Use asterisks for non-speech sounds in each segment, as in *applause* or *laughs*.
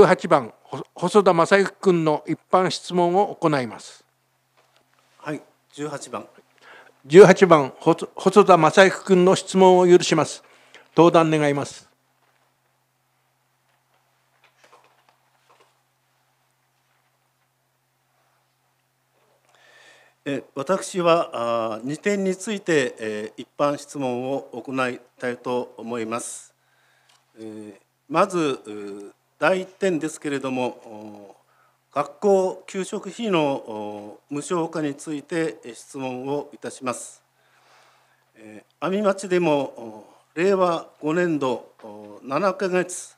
18番細田正幸君の一般質問を行いますはい18番18番細田正幸君の質問を許します登壇願いますえ私はあ2点についてえ一般質問を行いたいと思います。えまず第1点ですけれども学校給食費の無償化について質問をいたします。阿見町でも令和5年度7ヶ月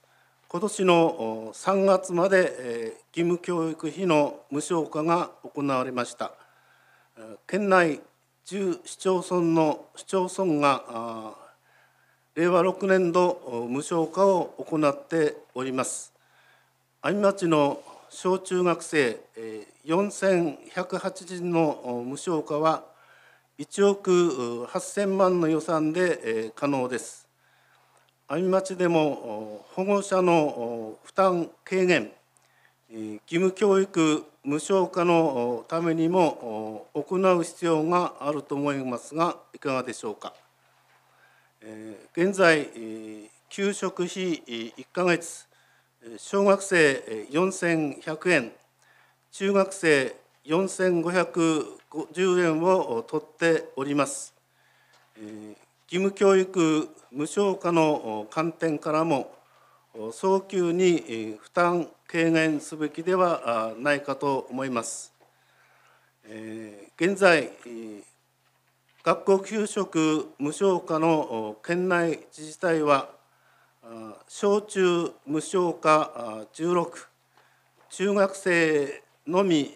今年の3月まで義務教育費の無償化が行われました県内10市町村の市町村が令和6年度無償化を行っております阿見町の小中学生4108人の無償化は1億8000万の予算で可能です。阿見町でも保護者の負担軽減義務教育無償化のためにも行う必要があると思いますがいかがでしょうか。現在給食費1ヶ月小学生4100円中学生4550円を取っております、義務教育無償化の観点からも早急に負担軽減すべきではないかと思います、現在学校給食無償化の県内自治体は小中無償化16中学生のみ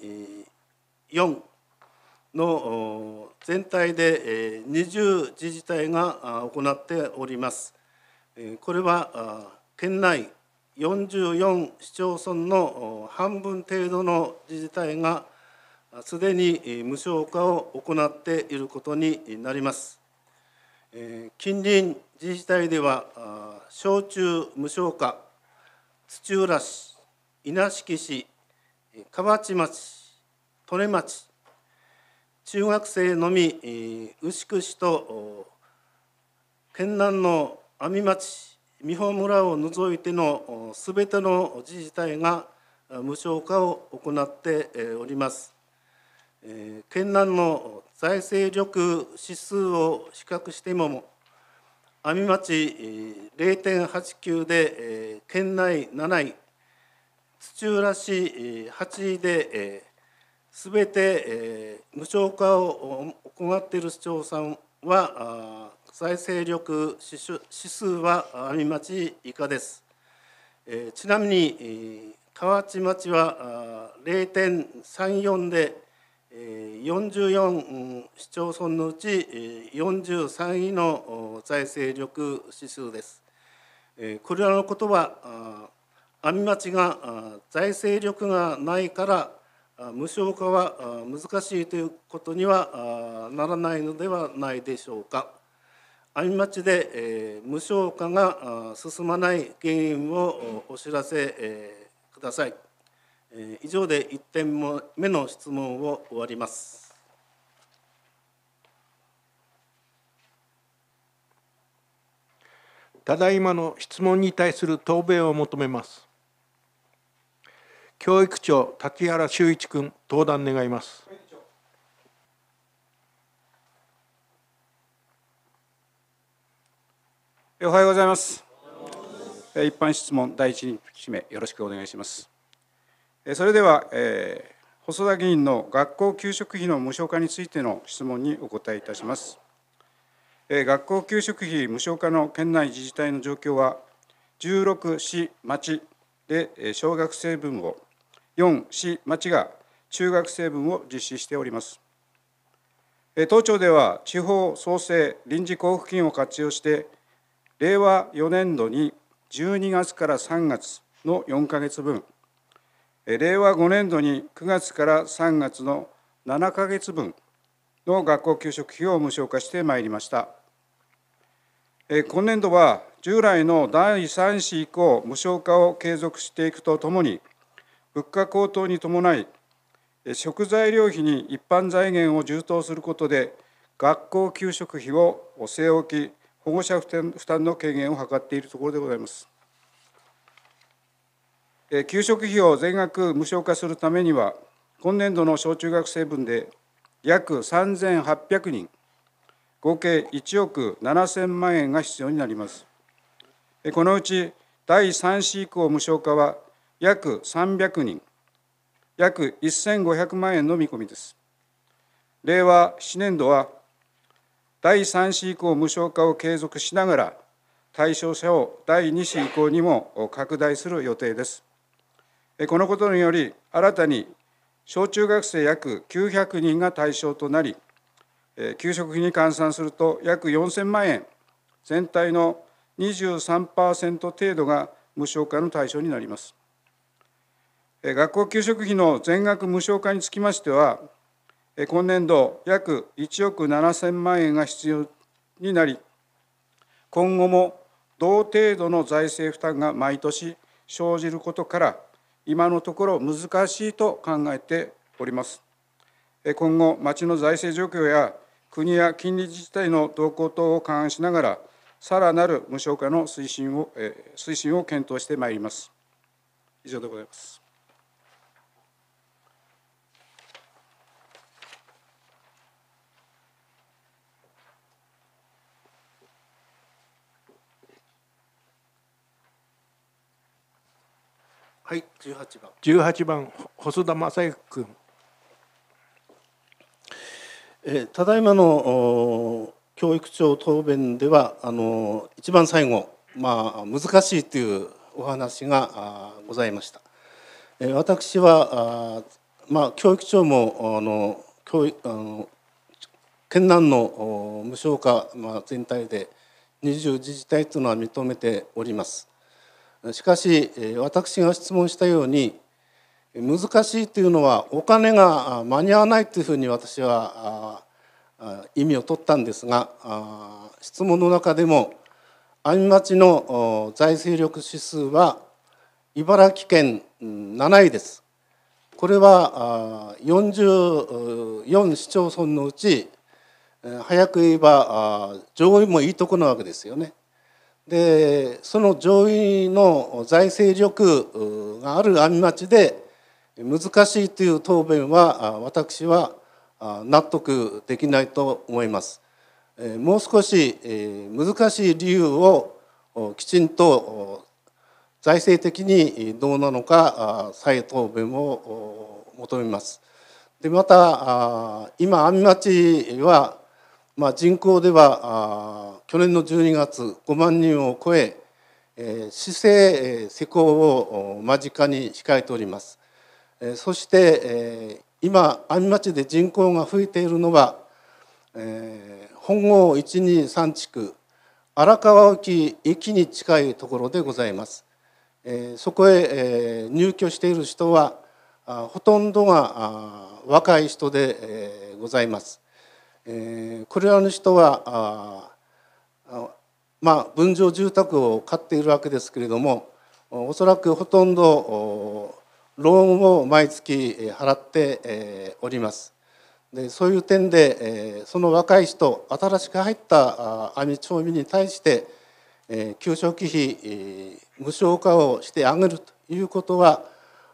4の全体で20自治体が行っております。これは県内44市町村の半分程度の自治体がすでに無償化を行っていることになります。近隣自治体では小中無償化土浦市稲敷市河内町利根町中学生のみ牛久市と県南の阿見町美保村を除いてのすべての自治体が無償化を行っております。県南の財政力指数を比較しても網見町0.89で県内7位土浦市8位ですべて無償化を行っている市町村は財政力指数は網町以下です。ちなみに河内町は0.34で44市町村のうち43位の財政力指数です。これらのことは阿見町が財政力がないから無償化は難しいということにはならないのではないでしょうか。阿見町で無償化が進まない原因をお知らせください。えー、以上で1点目の質問を終わります。ただいまの質問に対する答弁を求めます。教育長、滝原修一君、登壇願います。おはようございます。一般質問第一に締めよろしくお願いします。それでは、えー、細田議員の学校給食費の無償化についての質問にお答えいたします。えー、学校給食費無償化の県内自治体の状況は、16市町で小学生分を、4市町が中学生分を実施しております。え当庁では地方創生臨時交付金を活用して、令和4年度に12月から3月の4か月分、令和5年度に9月から3月の7ヶ月分の学校給食費を無償化してまいりました。今年度は従来の第3子以降無償化を継続していくとともに物価高騰に伴い食材料費に一般財源を充当することで学校給食費を据え置き保護者負担の軽減を図っているところでございます。給食費を全額無償化するためには、今年度の小中学生分で約3800人、合計1億7000万円が必要になります。このうち第3子以降無償化は約300人、約1500万円の見込みです。令和7年度は、第3子以降無償化を継続しながら、対象者を第2子以降にも拡大する予定です。このことにより新たに小中学生約900人が対象となり給食費に換算すると約4000万円全体の23%程度が無償化の対象になります。学校給食費の全額無償化につきましては、今年度約1億7000万円が必要になり、今後も同程度の財政負担が毎年生じることから、今のところ難しいと考えております。今後、町の財政状況や国や近隣自治体の動向等を勘案しながら、さらなる無償化の推進を推進を検討してまいります。以上でございます。はい18番18番細田正幸君えただいまのお教育長答弁ではあの一番最後、まあ、難しいというお話があございました。え私はあ、まあ、教育長もあの教育あの県南のお無償化、まあ、全体で20自治体というのは認めております。しかし私が質問したように難しいというのはお金が間に合わないというふうに私は意味を取ったんですが質問の中でも阿見町の財政力指数は茨城県7位です。これは44市町村のうち早く言えば上位もいいとこなわけですよね。でその上位の財政力がある阿見町で難しいという答弁は私は納得できないと思います。もう少し難しい理由をきちんと財政的にどうなのか再答弁を求めます。でまた今阿見町は、まあ、人口では去年の12月5万人を超え市政施行を間近に控えておりますそして今阿見町で人口が増えているのは本郷123地区荒川沖駅に近いところでございますそこへ入居している人はほとんどが若い人でございますこれらの人はまあ、分譲住宅を買っているわけですけれどもおそらくほとんどローンを毎月払っております。でそういう点でその若い人新しく入った網町民に対して給食費無償化をしてあげるということは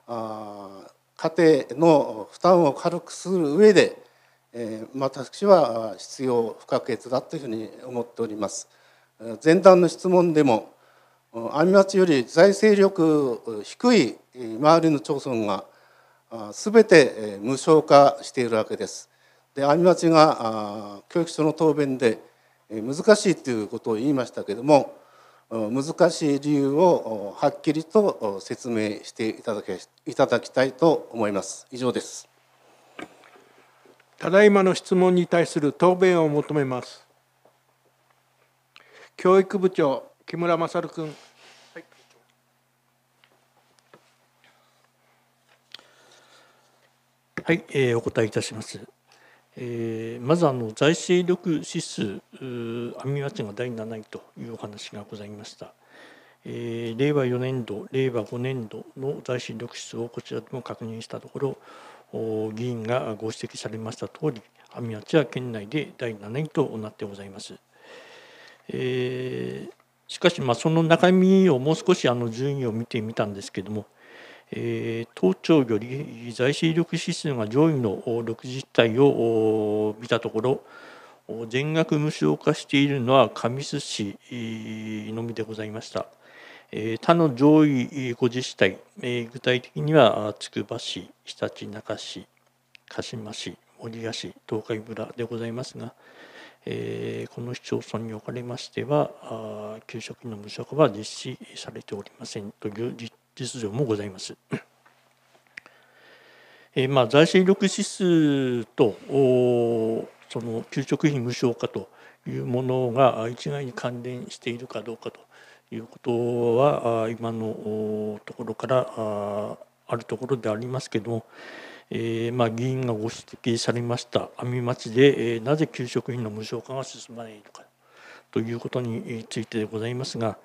家庭の負担を軽くする上でえー、私は必要不可欠だというふうに思っております。前段の質問でも阿見町より財政力低い周りの町村が全て無償化しているわけです。で阿見町が教育所の答弁で難しいということを言いましたけれども難しい理由をはっきりと説明していただきたいと思います。以上です。ただいまの質問に対する答弁を求めます。教育部長、木村勝君。はい、はい、えー、お答えいたします。えー、まずあの財政力指数、網ミワが第7位というお話がございました。えー、令和4年度、令和5年度の財政力指数をこちらでも確認したところ、議員がご指摘されましたとおり、阿見町は県内で第7位となってございます。えー、しかし、まあ、その中身をもう少しあの順位を見てみたんですけども、えー、当庁より財政力指数が上位の60体を見たところ、全額無償化しているのは神栖市のみでございました。他の上位5自治体、具体的にはつくば市、ひたちなか市、鹿島市、守谷市、東海村でございますが、えこの市町村におかれましては、給食費の無償化は実施されておりませんという実情もございます。えまあ、財政力指数とその給食費無償化というものが一概に関連しているかどうかと。ということは今のところからあるところでありますけど、えー、まあ、議員がご指摘されました阿見町で、えなぜ給食費の無償化が進まないのかということについてでございますが、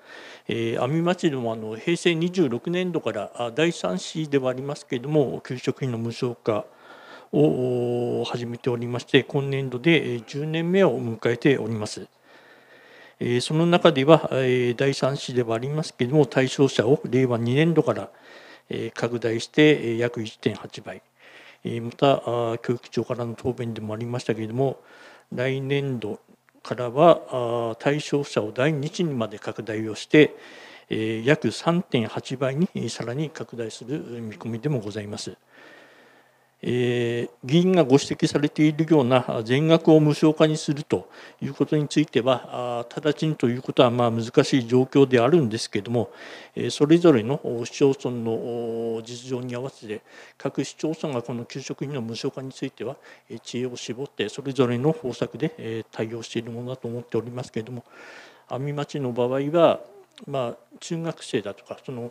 えー、阿見町でもあの平成26年度から第3市ではありますけれども給食費の無償化を始めておりまして今年度で10年目を迎えております。その中では第3子ではありますけれども対象者を令和2年度から拡大して約1.8倍また教育長からの答弁でもありましたけれども来年度からは対象者を第2次にまで拡大をして約3.8倍にさらに拡大する見込みでもございます。えー、議員がご指摘されているような全額を無償化にするということについては直ちにということはまあ難しい状況であるんですけれどもそれぞれの市町村の実情に合わせて各市町村がこの給食費の無償化については知恵を絞ってそれぞれの方策で対応しているものだと思っておりますけれども阿見町の場合は、まあ、中学生だとかその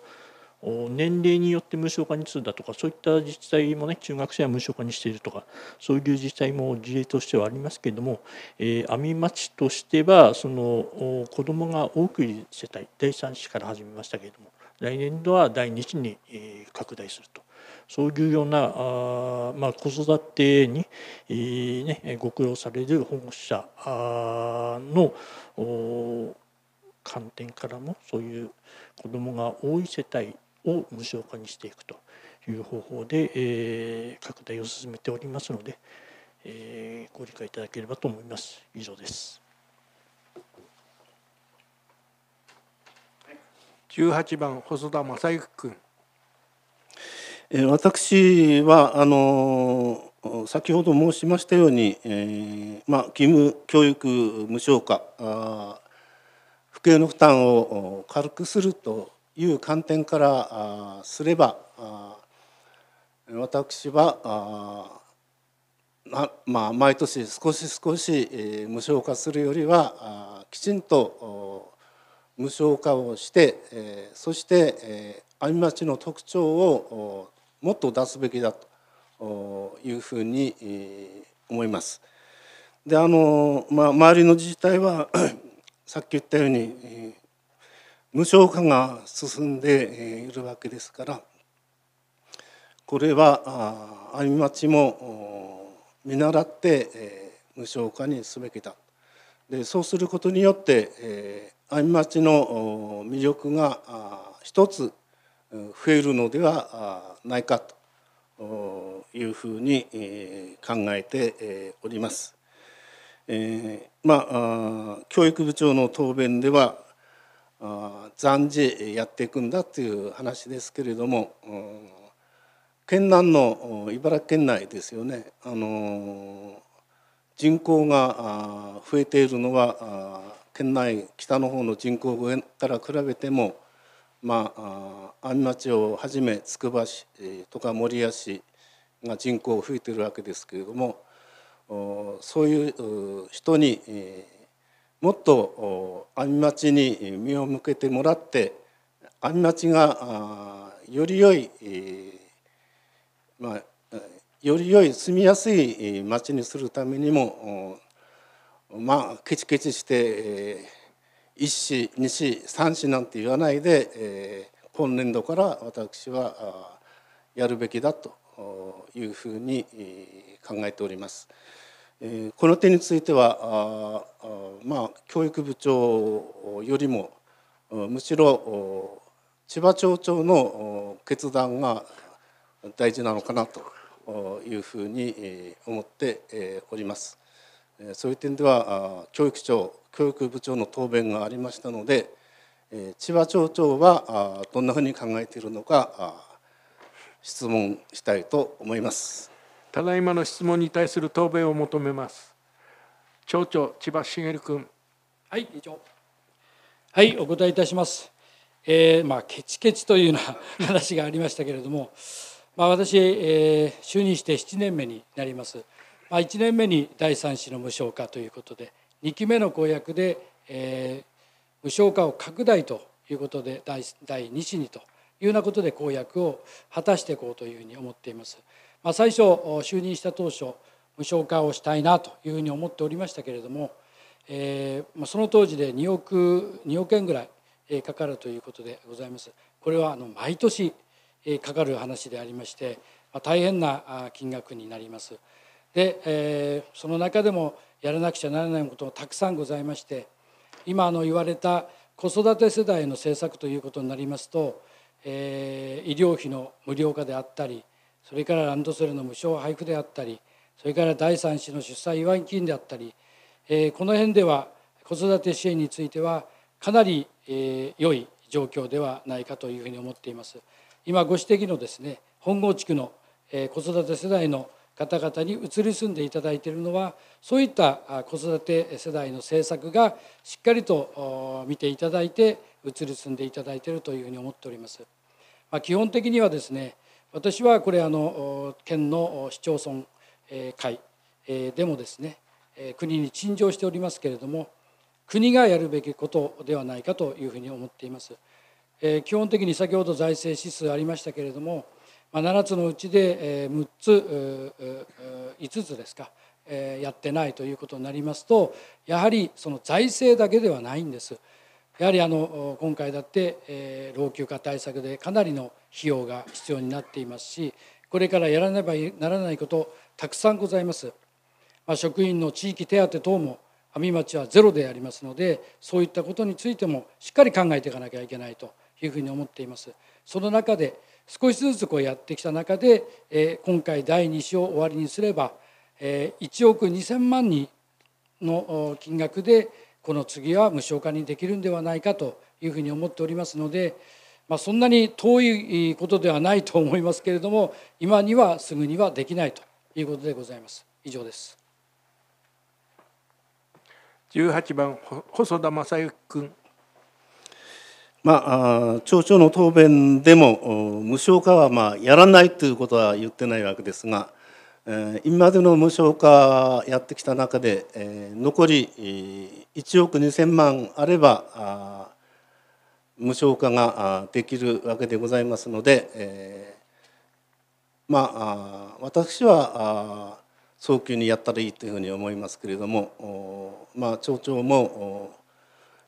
年齢によって無償化にするだとかそういった自治体もね中学生は無償化にしているとかそういう自治体も事例としてはありますけれども、えー、阿見町としてはその子どもが多くいる世帯第3子から始めましたけれども来年度は第2子に拡大すると。そういうようなあ、まあ、子育てに、えー、ね、ご苦労される保護者の観点からもそういう子どもが多い世帯を無償化にしていくという方法で、えー、拡大を進めておりますので、えー、ご理解いただければと思います。以上です。18番細田正幸君。え私はあの先ほど申しましたように、えー、まあ、義務教育無償化あ父兄の負担を軽くするという観点からすれば私はままあ、毎年少し少し無償化するよりはきちんと無償化をしてそして阿見町の特徴をもっと出すべきだというふうに思います。であの、まあ、周りの自治体は *clears throat* さっき言ったように無償化が進んでいるわけですからこれは阿見町も見習って無償化にすべきだでそうすることによって阿見町の魅力が一つ増えるのではないかというふうに考えております。まあ、教育部長の答弁では暫時やっていくんだという話ですけれども、県南の茨城県内ですよねあの人口が増えているのは県内北の方の人口から比べてもまあ網町をはじめつくば市とか守谷市が人口増えているわけですけれどもそういう人にもっと阿見町に身を向けてもらって阿見町がより良い、まあ、より良い住みやすい町にするためにもまあケチケチして一市二市三市なんて言わないで今年度から私はやるべきだというふうに考えております。えこの点についてはあまあ教育部長よりもむしろ千葉町長の決断が大事なのかなというふうに思っております。そういう点では教育長教育部長の答弁がありましたので千葉町長はどんなふうに考えているのか質問したいと思います。ただいまの質問に対する答弁を求めます町長千葉茂君はい議長はいお答えいたしますえー、まあケチケチというような *laughs* 話がありましたけれどもまあ私、えー、就任して7年目になりますまあ1年目に第三子の無償化ということで2期目の公約で、えー、無償化を拡大ということで第第2子にというようなことで公約を果たしていこうというふうに思っています。まあ、最初就任した当初無償化をしたいなというふうに思っておりましたけれども、えー、その当時で2億 ,2 億円ぐらいかかるということでございます。これはあの毎年かかる話でありまして、まあ、大変な金額になります。で、えー、その中でもやらなくちゃならないこともたくさんございまして今あの言われた子育て世代の政策ということになりますと、えー、医療費の無料化であったりそれからランドセルの無償配布であったりそれから第3子の出産祝い金であったり、えこの辺では子育て支援についてはかなり、え良い状況ではないかというふうに思っています今ご指摘のですね本郷地区の、え子育て世代の方々に移り住んでいただいているのはそういった子育て世代の政策がしっかりと見ていただいて移り住んでいただいているというふうに思っております、まあ、基本的にはですね私はこれあの県の市町村会でもですね国に陳情しておりますけれども国がやるべきことではないかというふうに思っています。基本的に先ほど財政指数ありましたけれども7つのうちで6つ5つですかやってないということになりますとやはりその財政だけではないんです。やはりあの今回だって老朽化対策でかなりの費用が必要になっていますしこれからやらねばならないことたくさんございます、まあ、職員の地域手当等も阿見町はゼロでありますのでそういったことについてもしっかり考えていかなきゃいけないというふうに思っていますその中で少しずつこうやってきた中で、えー、今回第2子を終わりにすれば、えー、1億2000万人の金額でこの次は無償化にできるんではないかというふうに思っておりますのでまあ、そんなに遠いことではないと思いますけれども今にはすぐにはできないということでございます以上です18番細田正幸君まあ、町長の答弁でも無償化はまあやらないということは言ってないわけですが、えー、今までの無償化やってきた中で、えー、残り1億2,000万あれば無償化ができるわけでございますので、えー、まあ私は早急にやったらいいというふうに思いますけれども、まあ、町長も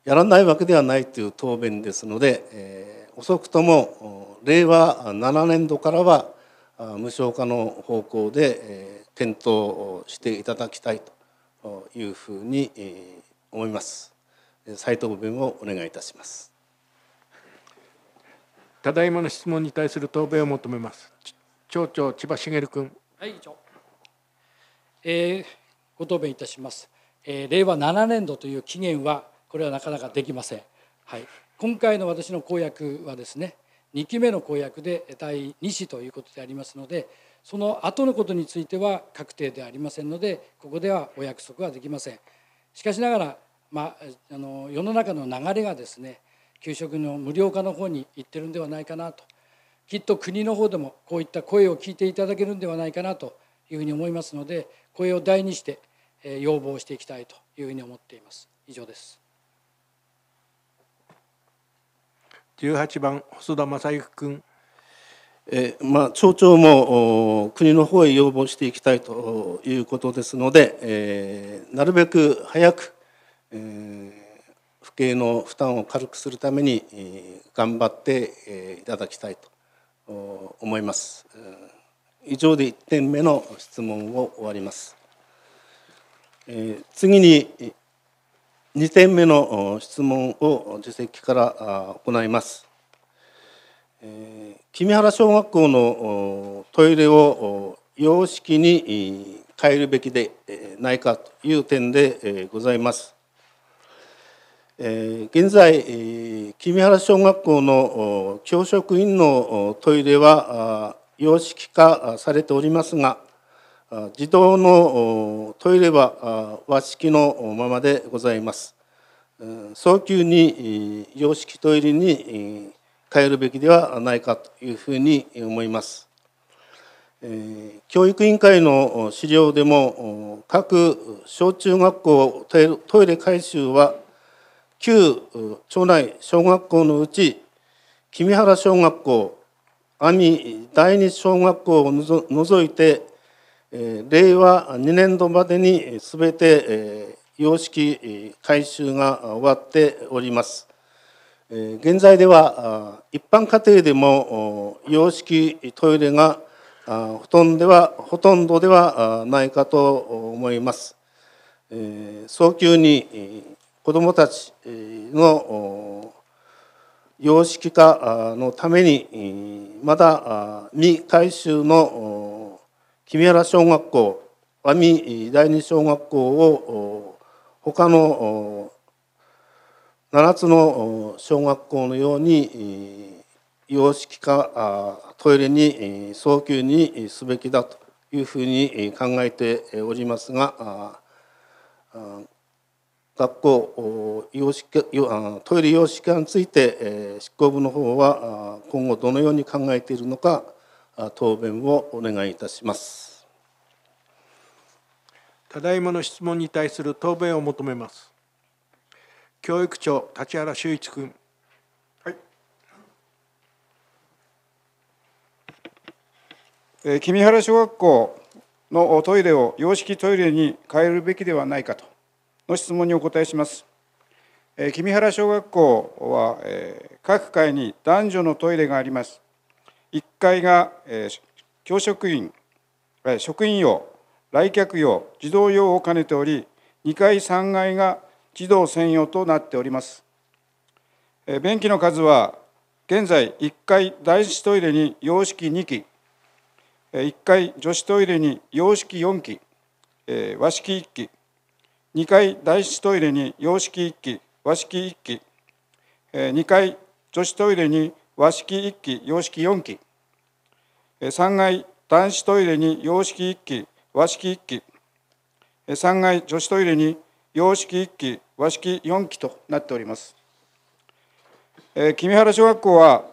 やらないわけではないという答弁ですので、えー、遅くとも令和7年度からは無償化の方向で、え検討していただきたいというふうに思います。斉藤弁をお願いいたします。ただいまの質問に対する答弁を求めます町長千葉茂君はいえー、ご答弁いたします、えー、令和7年度という期限はこれはなかなかできません、はい、今回の私の公約はですね2期目の公約で第2子ということでありますのでその後のことについては確定ではありませんのでここではお約束はできませんしかしながら、まあ、あの世の中の流れがですね給食の無料化の方に行ってるんではないかなときっと国の方でもこういった声を聞いていただけるんではないかなというふうに思いますので声を大にして要望していきたいというふうに思っています以上です18番細田正幸君えまあ、町長も国の方へ要望していきたいということですので、えー、なるべく早く、えー家計の負担を軽くするために頑張っていただきたいと思います以上で1点目の質問を終わります次に2点目の質問を自席から行います君原小学校のトイレを様式に変えるべきでないかという点でございます現在、君原小学校の教職員のトイレは様式化されておりますが、児童のトイレは和式のままでございます。早急に洋式トイレに変えるべきではないかというふうに思います。教育委員会の資料でも、各小中学校トイレ改修は旧町内小学校のうち君原小学校阿弥第二小学校を除いて令和2年度までに全て様式改修が終わっております。現在では一般家庭でも洋式トイレがほとんどではほとんどではないかと思います。早急に子どもたちの様式化のためにまだ未改修の君原小学校和美第二小学校を他の7つの小学校のように様式化トイレに早急にすべきだというふうに考えておりますが学校用紙トイレ用紙化について執行部の方は今後どのように考えているのか答弁をお願いいたしますただいまの質問に対する答弁を求めます教育長立原修一君君原小学校のトイレを洋式トイレに変えるべきではないかとの質問にお答えします。え君原小学校はえ各階に男女のトイレがあります。1階がえ教職員、え職員用、来客用、児童用を兼ねており、2階、3階が児童専用となっております。え便器の数は現在1階男子トイレに洋式2機、1階女子トイレに洋式4機、和式1機、2階男子トイレに洋式1機和式1機2階女子トイレに和式1機洋式4機3階男子トイレに洋式1機和式1機3階女子トイレに洋式1機和式4機となっております。君原小学校は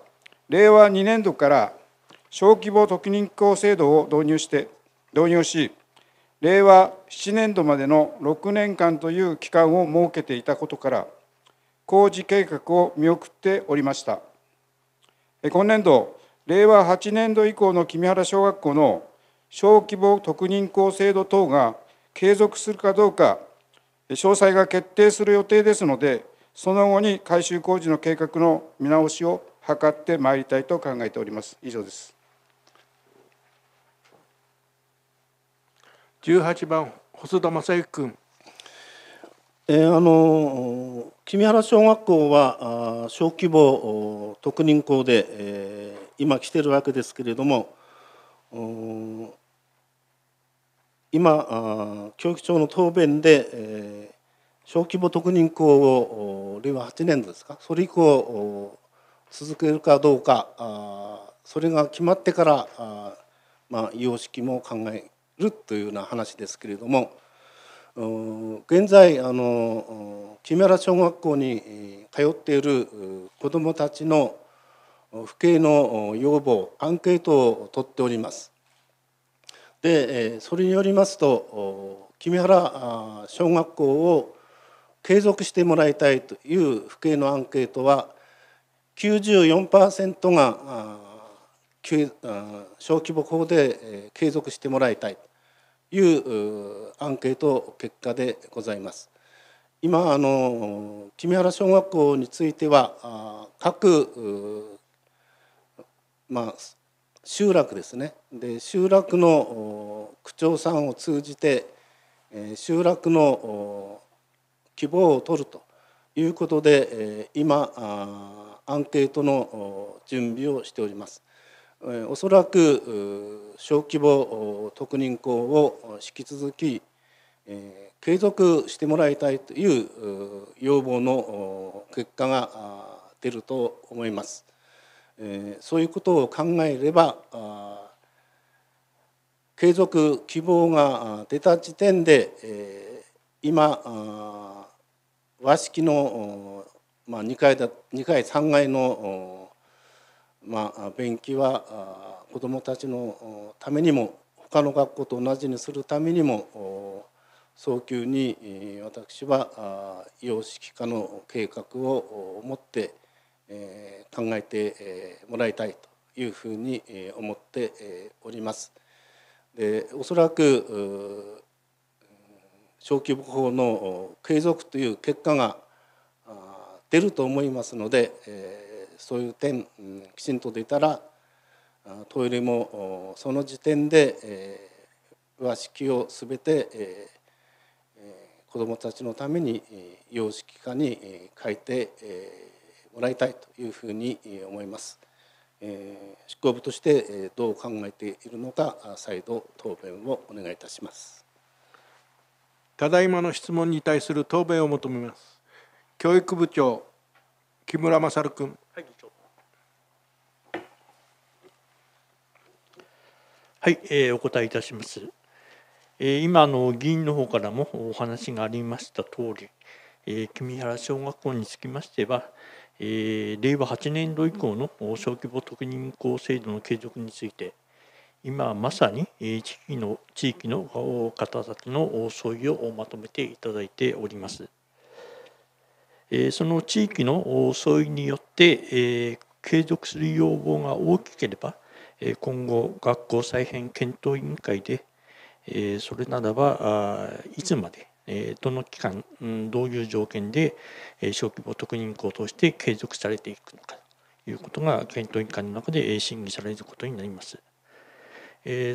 令和2年度から小規模特任校制度を導入して導入し令和7年度までの6年間という期間を設けていたことから工事計画を見送っておりました今年度令和8年度以降の君原小学校の小規模特任校制度等が継続するかどうか詳細が決定する予定ですのでその後に改修工事の計画の見直しを図ってまいりたいと考えております以上です18番細田正幸君。えー、あの君原小学校は小規模特任校で、えー、今来てるわけですけれども今教育長の答弁で、えー、小規模特任校を令和8年度ですかそれ以降続けるかどうかそれが決まってからまあ様式も考えるというような話ですけれども現在あの木村小学校に通っている子どもたちの父兄の要望アンケートを取っております。でそれによりますと木原小学校を継続してもらいたいという父兄のアンケートは94%が小規模校で継続してもらいたいいうアンケート結果でございます。今あの君原小学校については各まあ集落ですねで集落の区長さんを通じて集落の希望を取るということで今アンケートの準備をしております。おそらく小規模特任校を引き続き継続してもらいたいという要望の結果が出ると思います。そういうことを考えれば継続希望が出た時点で今和式の階だ2階3階のまあ、便器は子どもたちのためにも他の学校と同じにするためにも早急に私は様式化の計画を持って考えてもらいたいというふうに思っております。でおそらく小規模法の継続という結果が出ると思いますので、えーそういう点きちんと出たらトイレもその時点で和式をすべて子どもたちのために様式化に変えてもらいたいというふうに思います。執行部としてどう考えているのか再度答弁をお願いいたします。ただいまの質問に対する答弁を求めます。教育部長木村勝君、はい、はい、えー、お答えいたします。えー、今の議員の方からもお話がありました通り、えー、君原小学校につきましては、えー、令和8年度以降の小規模特任校制度の継続について、今まさに地域の地域の方たちの相違をまとめていただいております。その地域の相違によって継続する要望が大きければ今後学校再編検討委員会でそれならばいつまでどの期間どういう条件で小規模特任校として継続されていくのかということが検討委員会の中で審議されることになります。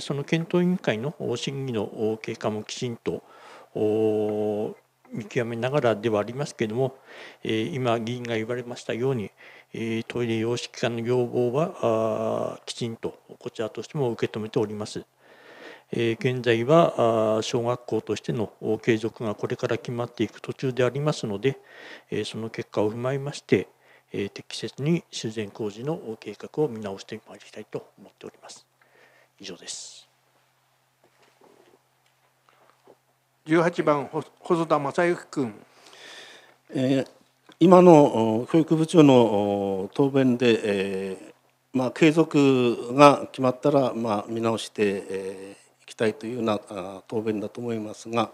その検討委員会の審議の経過もきちんと見極めながらではありますけれども、えー、今議員が言われましたように、えー、トイレ様式化の要望はきちんとこちらとしても受け止めております。え現在は小学校としての継続がこれから決まっていく途中でありますので、えその結果を踏まえまして、え適切に修繕工事の計画を見直してまいりたいと思っております。以上です。18番細田正幸君、えー、今の教育部長の答弁で、えーまあ、継続が決まったら、まあ、見直してい、えー、きたいというような答弁だと思いますが、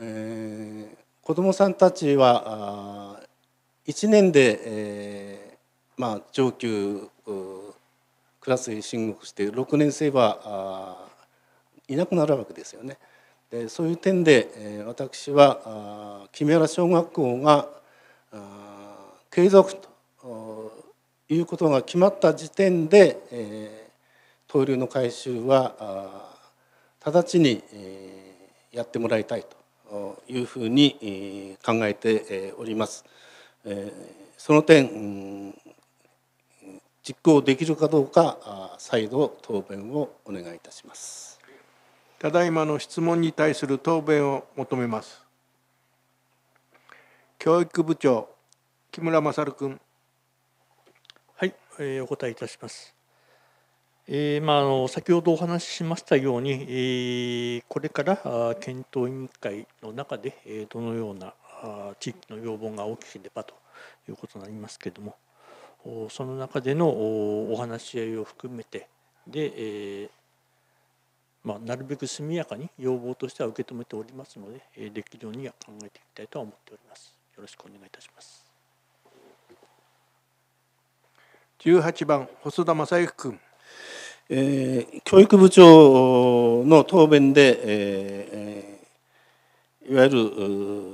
えー、子どもさんたちは1年で、えーまあ、上級クラスに進学して6年生はいなくなるわけですよね。でそういう点で私は木村小学校が継続ということが決まった時点で闘流の回収は直ちにやってもらいたいというふうに考えております。その点実行できるかどうか再度答弁をお願いいたします。ただいまの質問に対する答弁を求めます教育部長木村勝君はい、えー、お答えいたしますえーまあ、あの先ほどお話ししましたように、えー、これからあ検討委員会の中で、えー、どのようなあ地域の要望が大きければということになりますけれどもその中でのお話し合いを含めてで、えー、まあ、なるべく速やかに要望としては受け止めておりますので、えー、できるようには考えていきたいと思っております。よろしくお願いいたします。18番細田正幸君。えー、教育部長の答弁で、えー、いわゆ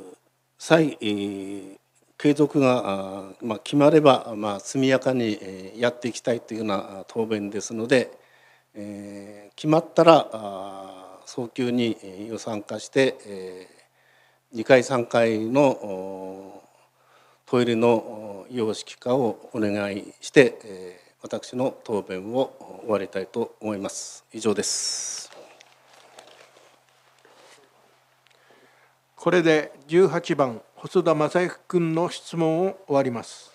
る再、えー、継続があ、まあ、決まれば、まあ、速やかにやっていきたいというような答弁ですので、えー、決まったらあ早急に予算化して、えー、2階3階のトイレの様式化をお願いして、えー、私の答弁を終わりたいと思います。以上です。これで18番細田正行君の質問を終わります。